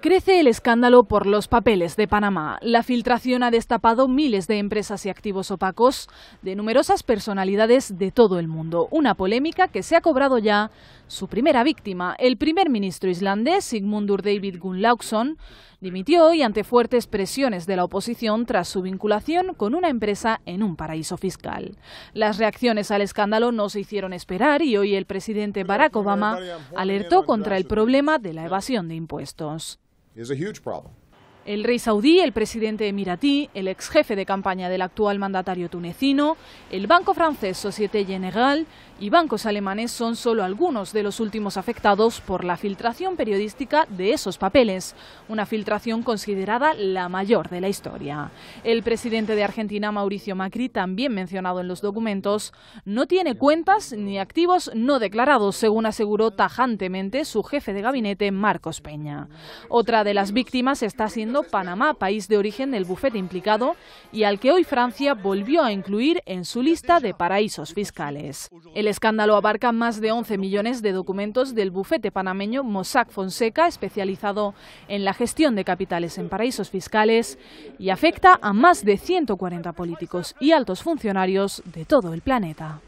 Crece el escándalo por los papeles de Panamá. La filtración ha destapado miles de empresas y activos opacos de numerosas personalidades de todo el mundo. Una polémica que se ha cobrado ya su primera víctima. El primer ministro islandés, Sigmundur David Gunnlaugsson, dimitió hoy ante fuertes presiones de la oposición tras su vinculación con una empresa en un paraíso fiscal. Las reacciones al escándalo no se hicieron esperar y hoy el presidente Barack Obama alertó contra el problema de la evasión de impuestos. is a huge problem. El rey saudí, el presidente emiratí, el ex jefe de campaña del actual mandatario tunecino, el banco francés Société Générale y bancos alemanes son solo algunos de los últimos afectados por la filtración periodística de esos papeles, una filtración considerada la mayor de la historia. El presidente de Argentina, Mauricio Macri, también mencionado en los documentos, no tiene cuentas ni activos no declarados, según aseguró tajantemente su jefe de gabinete, Marcos Peña. Otra de las víctimas está siendo Panamá país de origen del bufete implicado y al que hoy Francia volvió a incluir en su lista de paraísos fiscales. El escándalo abarca más de 11 millones de documentos del bufete panameño Mossack Fonseca, especializado en la gestión de capitales en paraísos fiscales, y afecta a más de 140 políticos y altos funcionarios de todo el planeta.